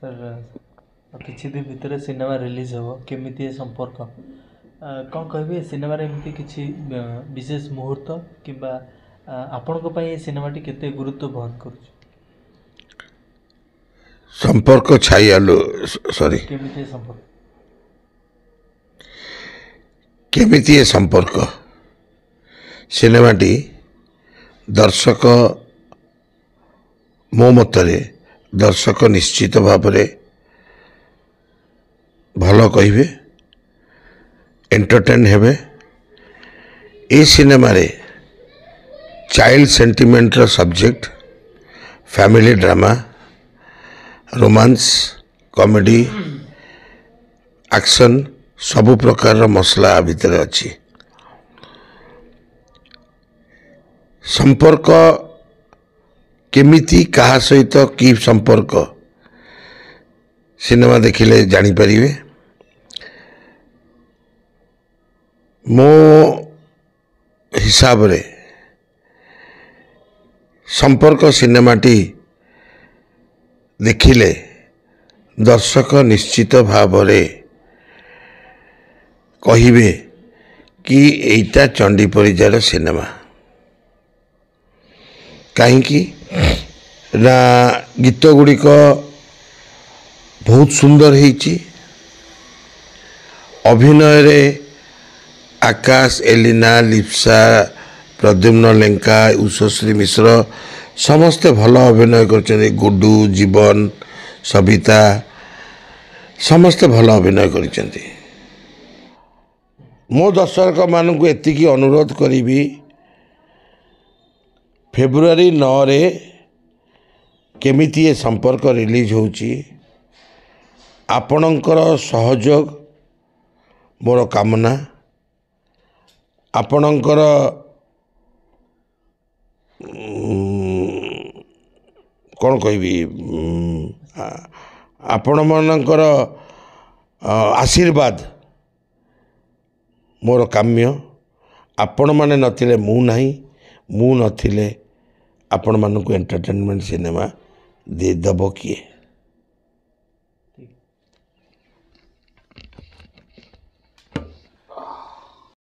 Sir କିଛି ଦିନ ଭିତରେ ସିନେମା ରିଲିଜ୍ ହେବ କେମିତି ଏ ସମ୍ପର୍କ କ'ଣ କହିବି ସିନେମାରେ ଏମିତି କିଛି ବିଶେଷ ମୁହୂର୍ତ୍ତ କିମ୍ବା ଆପଣଙ୍କ ପାଇଁ ଏ ସିନେମାଟି କେତେ ଗୁରୁତ୍ୱ ବହନ କରୁଛି ସମ୍ପର୍କ ଛାଇ ଆଲୁ ସରି କେମିତି ସମ୍ପର୍କ କେମିତି ଏ ସମ୍ପର୍କ ସିନେମାଟି ଦର୍ଶକ ମୋ ମତରେ ଦର୍ଶକ ନିଶ୍ଚିତ ଭାବରେ ଭଲ କହିବେ ଏଣ୍ଟରଟେନ୍ ହେବେ ଏ ସିନେମାରେ ଚାଇଲ୍ଡ ସେଣ୍ଟିମେଣ୍ଟର subject family drama romance comedy action ସବୁ ପ୍ରକାରର ମସଲା ଭିତରେ ଅଛି ସମ୍ପର୍କ କେମିତି କାହା ସହିତ କି ସମ୍ପର୍କ ସିନେମା ଦେଖିଲେ ଜାଣିପାରିବେ ମୋ ହିସାବରେ ସମ୍ପର୍କ ସିନେମାଟି ଦେଖିଲେ ଦର୍ଶକ ନିଶ୍ଚିତ ଭାବରେ କହିବେ କି ଏଇଟା ଚଣ୍ଡୀ ପରିଜାର ସିନେମା କାହିଁକି ରା ଗୀତ ଗୁଡ଼ିକ ବହୁତ ସୁନ୍ଦର ହେଇଛି ଅଭିନୟରେ ଆକାଶ ଏଲିନା ଲିପ୍ସା ପ୍ରଦ୍ୟୁମ୍ନ ଲେଙ୍କା ଉଷଶ୍ରୀ ମିଶ୍ର ସମସ୍ତେ ଭଲ ଅଭିନୟ କରିଛନ୍ତି ଗୁଡ଼ୁ ଜୀବନ ସବିତା ସମସ୍ତେ ଭଲ ଅଭିନୟ କରିଛନ୍ତି ମୋ ଦର୍ଶକମାନଙ୍କୁ ଏତିକି ଅନୁରୋଧ କରିବି ଫେବୃଆରୀ ନଅରେ କେମିତି ଏ ସମ୍ପର୍କ ରିଲିଜ୍ ହେଉଛି ଆପଣଙ୍କର ସହଯୋଗ ମୋର କାମନା ଆପଣଙ୍କର କ'ଣ କହିବି ଆପଣମାନଙ୍କର ଆଶୀର୍ବାଦ ମୋର କାମ୍ୟ ଆପଣମାନେ ନଥିଲେ ମୁଁ ନାହିଁ ମୁଁ ନଥିଲେ ଆପଣମାନଙ୍କୁ ଏଣ୍ଟରଟେନମେଣ୍ଟ ସିନେମା de Daboquier.